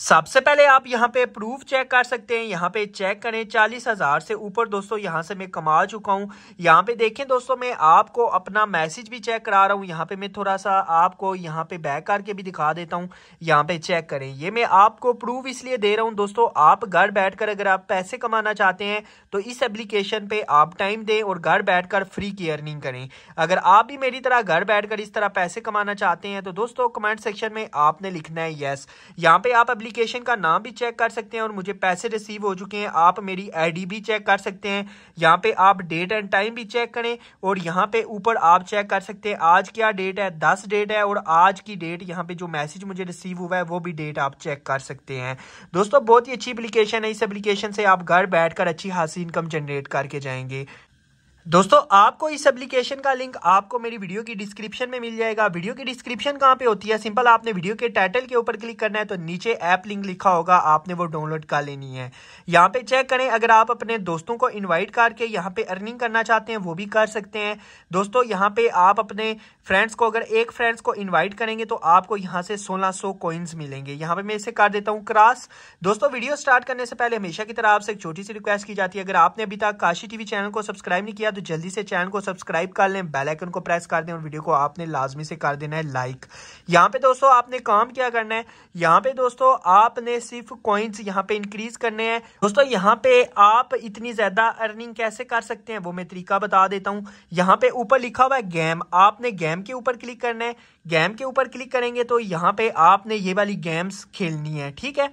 सबसे पहले आप यहाँ पे प्रूफ चेक कर सकते हैं यहाँ पे चेक करें चालीस हज़ार से ऊपर दोस्तों यहां से मैं कमा चुका हूं यहां पे देखें दोस्तों मैं आपको अपना मैसेज भी चेक करा रहा हूं यहां पे मैं थोड़ा सा आपको यहां पे बैक करके भी दिखा देता हूं यहाँ पे चेक करें ये मैं आपको प्रूफ इसलिए दे रहा हूँ दोस्तों आप घर बैठ अगर आप पैसे कमाना चाहते हैं तो इस एप्लीकेशन पर आप टाइम दें और घर बैठ फ्री की अर्निंग करें अगर आप भी मेरी तरह घर बैठ इस तरह पैसे कमाना चाहते हैं तो दोस्तों कमेंट सेक्शन में आपने लिखना है येस यहाँ पे आप एप्लीकेशन का नाम भी चेक कर सकते हैं और मुझे पैसे रिसीव हो चुके हैं आप मेरी आईडी भी चेक कर सकते हैं यहाँ पे आप डेट एंड टाइम भी चेक करें और यहाँ पे ऊपर आप चेक कर सकते हैं आज क्या डेट है दस डेट है और आज की डेट यहाँ पे जो मैसेज मुझे रिसीव हुआ है वो भी डेट आप चेक कर सकते हैं दोस्तों बहुत ही अच्छी अप्लीकेशन है इस एप्लीकेशन से आप घर बैठकर अच्छी खासी इनकम जनरेट करके जाएंगे दोस्तों आपको इस एप्लीकेशन का लिंक आपको मेरी वीडियो की डिस्क्रिप्शन में मिल जाएगा वीडियो की डिस्क्रिप्शन कहाँ पे होती है सिंपल आपने वीडियो के टाइटल के ऊपर क्लिक करना है तो नीचे ऐप लिंक लिखा होगा आपने वो डाउनलोड कर लेनी है यहाँ पे चेक करें अगर आप अपने दोस्तों को इन्वाइट करके यहाँ पे अर्निंग करना चाहते हैं वो भी कर सकते हैं दोस्तों यहाँ पे आप अपने फ्रेंड्स को अगर एक फ्रेंड्स को इन्वाइट करेंगे तो आपको यहाँ से सोलह सौ मिलेंगे यहाँ पे मैं इसे कर देता हूँ क्रॉस दोस्तों वीडियो स्टार्ट करने से पहले हमेशा की तरह आपसे एक छोटी सी रिक्वेस्ट की जाती है अगर आपने अभी तक काशी टीवी चैनल को सब्सक्राइब नहीं किया तो जल्दी से चैनल को सब्सक्राइब कर लें बेलाइकन को प्रेस कर दें और वीडियो को आपने लाजमी से कर देना है लाइक यहाँ पे दोस्तों आपने काम क्या करना है यहाँ पे दोस्तों आपने सिर्फ कॉइन्स यहाँ पे इंक्रीज करने हैं दोस्तों यहाँ पे आप इतनी ज्यादा अर्निंग कैसे कर सकते हैं वो मैं तरीका बता देता हूँ यहाँ पे ऊपर लिखा हुआ है गेम आपने गेम के ऊपर क्लिक करना है गेम के ऊपर क्लिक करेंगे तो यहाँ पे आपने ये वाली गेम्स खेलनी है ठीक है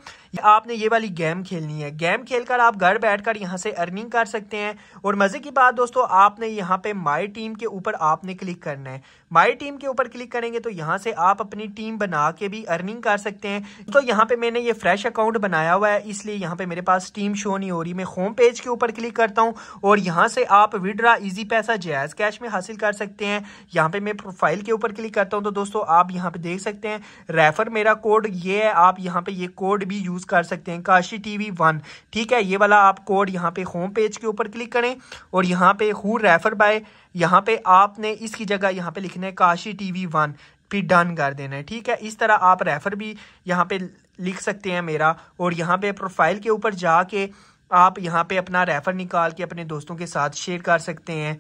आपने ये वाली गेम खेलनी है गेम खेलकर आप घर बैठकर यहाँ से अर्निंग कर सकते हैं और मजे की बात दोस्तों आपने यहाँ पे माई टीम के ऊपर आपने क्लिक करना है माई टीम के ऊपर क्लिक करेंगे तो यहाँ से आप अपनी टीम बना के भी अर्निंग कर सकते हैं तो यहाँ पे मैंने ये फ्रेश अकाउंट बनाया हुआ है इसलिए यहाँ पे मेरे पास टीम शो नहीं हो रही मैं होम पेज के ऊपर क्लिक करता हूँ और यहाँ से आप विड्रा इजी पैसा जैज कैश में हासिल कर सकते हैं यहाँ पे मैं प्रोफाइल के ऊपर क्लिक करता हूँ तो दोस्तों आप यहाँ पे देख सकते हैं रेफर मेरा कोड ये है आप यहाँ पे ये कोड भी यूज कर सकते हैं काशी टीवी वन ठीक है ये वाला आप कोड यहाँ पे होम पेज के ऊपर क्लिक करें और यहाँ पे हु रेफर बाय यहाँ पे आपने इसकी जगह यहाँ पे लिखना है काशी टी वी वन फिर डन कर देना है ठीक है इस तरह आप रेफर भी यहाँ पे लिख सकते हैं मेरा और यहाँ पे प्रोफाइल के ऊपर जाके आप यहाँ पे अपना रेफर निकाल के अपने दोस्तों के साथ शेयर कर सकते हैं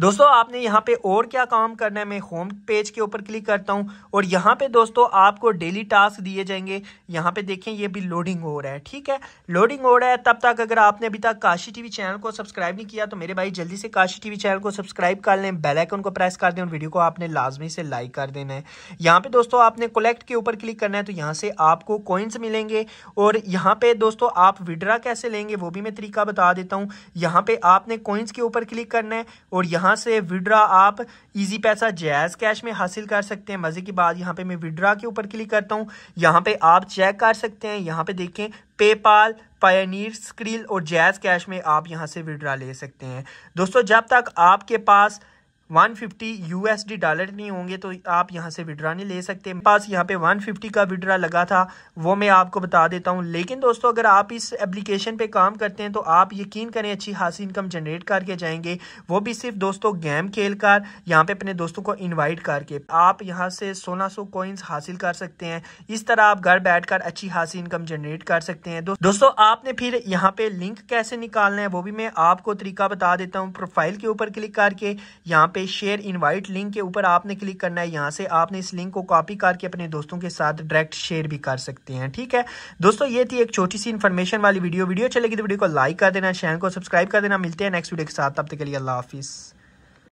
दोस्तों आपने यहाँ पे और क्या काम करना है मैं होम पेज के ऊपर क्लिक करता हूँ और यहाँ पे दोस्तों आपको डेली टास्क दिए जाएंगे यहाँ पे देखें ये भी लोडिंग हो रहा है ठीक है लोडिंग हो रहा है तब तक अगर आपने अभी तक काशी टीवी चैनल को सब्सक्राइब नहीं किया तो मेरे भाई जल्दी से काशी टीवी चैनल को सब्सक्राइब कर लें बेलाइकन को प्रेस कर दें और वीडियो को आपने लाजमी से लाइक कर देना है यहाँ पे दोस्तों आपने कलेक्ट के ऊपर क्लिक करना है तो यहाँ से आपको कॉइन्स मिलेंगे और यहाँ पे दोस्तों आप विड्रा कैसे लेंगे वो भी मैं तरीका बता देता हूँ यहाँ पे आपने कोइंस के ऊपर क्लिक करना है और यहाँ यहाँ से विड्रा आप इजी पैसा जैज़ कैश में हासिल कर सकते हैं मज़े की बात यहाँ पे मैं विड्रा के ऊपर क्लिक करता हूँ यहाँ पे आप चेक कर सकते हैं यहाँ पे देखें पेपाल पायनीर स्क्रील और जैज़ कैश में आप यहाँ से विड्रा ले सकते हैं दोस्तों जब तक आपके पास 150 डी डॉलर नहीं होंगे तो आप यहाँ से विड्रा नहीं ले सकते मेरे पास यहाँ पे 150 का विड्रा लगा था वो मैं आपको बता देता हूँ लेकिन दोस्तों अगर आप इस एप्लीकेशन पे काम करते हैं तो आप यकीन करें अच्छी खासी इनकम जनरेट करके जाएंगे वो भी सिर्फ दोस्तों गेम खेल कर यहाँ पे अपने दोस्तों को इन्वाइट करके आप यहाँ से सोलह सौ कोइंस हासिल कर सकते हैं इस तरह आप घर बैठ कर अच्छी खासी इनकम जनरेट कर सकते हैं दोस्तों आपने फिर यहाँ पे लिंक कैसे निकालना है वो भी मैं आपको तरीका बता देता हूँ प्रोफाइल के ऊपर क्लिक करके यहाँ पे शेयर इनवाइट लिंक के ऊपर आपने क्लिक करना है यहाँ से आपने इस लिंक को कॉपी करके अपने दोस्तों के साथ डायरेक्ट शेयर भी कर सकते हैं ठीक है दोस्तों ये थी एक छोटी सी इन्फॉर्मेशन वाली वीडियो वीडियो चलेगी तो वीडियो को लाइक कर देना चैनल को सब्सक्राइब कर देना मिलते हैं नेक्स्ट वीडियो के साथ तब तक के लिए अल्लाह हाफिज़